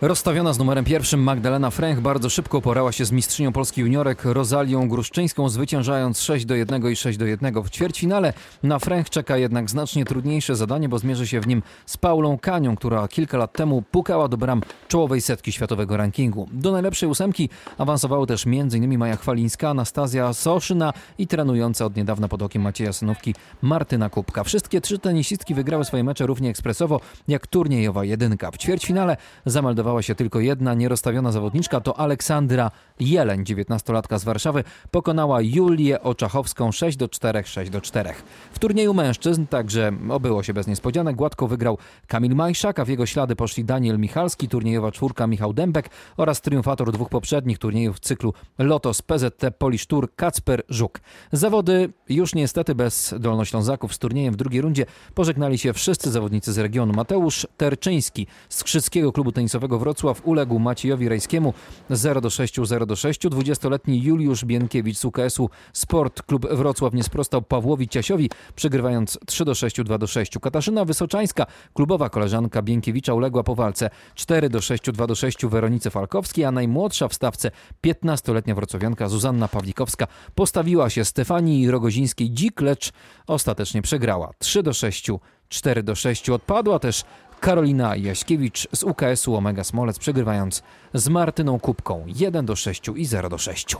Rozstawiona z numerem pierwszym Magdalena Fręch bardzo szybko porała się z mistrzynią Polski juniorek Rozalią Gruszczyńską, zwyciężając 6 do 1 i 6 do 1 w ćwierćfinale. Na Fręch czeka jednak znacznie trudniejsze zadanie, bo zmierzy się w nim z Paulą Kanią, która kilka lat temu pukała do bram czołowej setki światowego rankingu. Do najlepszej ósemki awansowały też m.in. Maja Chwalińska, Anastazja Soszyna i trenująca od niedawna pod okiem Macieja Synówki Martyna Kubka. Wszystkie trzy tenisistki wygrały swoje mecze równie ekspresowo jak turniejowa jedynka. W ćwierćfinale zameldowała Dodawała się tylko jedna nierozstawiona zawodniczka, to Aleksandra Jeleń, 19-latka z Warszawy, pokonała Julię Oczachowską 6 do 4, 6 do 4. W turnieju mężczyzn także obyło się bez niespodzianek. Gładko wygrał Kamil Majszak, a w jego ślady poszli Daniel Michalski, turniejowa czwórka Michał Dębek oraz triumfator dwóch poprzednich turniejów w cyklu Lotos PZT Polish Tour Kacper Żuk. Zawody już niestety bez Dolnoślązaków z turniejem w drugiej rundzie pożegnali się wszyscy zawodnicy z regionu. Mateusz Terczyński z Krzyskiego Klubu Tenisowego Wrocław uległ Maciejowi Rejskiemu 0 do 6, 0 do 6. 20-letni Juliusz Bienkiewicz z UKS-u Sport Klub Wrocław nie sprostał Pawłowi Ciasiowi, przegrywając 3 do 6, 2 do 6. Katarzyna Wysoczańska, klubowa koleżanka Bienkiewicza uległa po walce 4 do 6, 2 do 6 Weronice Falkowskiej, a najmłodsza w stawce 15-letnia wrocławianka Zuzanna Pawlikowska postawiła się Stefanii Rogozińskiej dzik, lecz ostatecznie przegrała 3 do 6, 4 do 6. Odpadła też Karolina Jaśkiewicz z UKS-u Omega Smolec przegrywając z Martyną Kubką 1 do 6 i 0 do 6.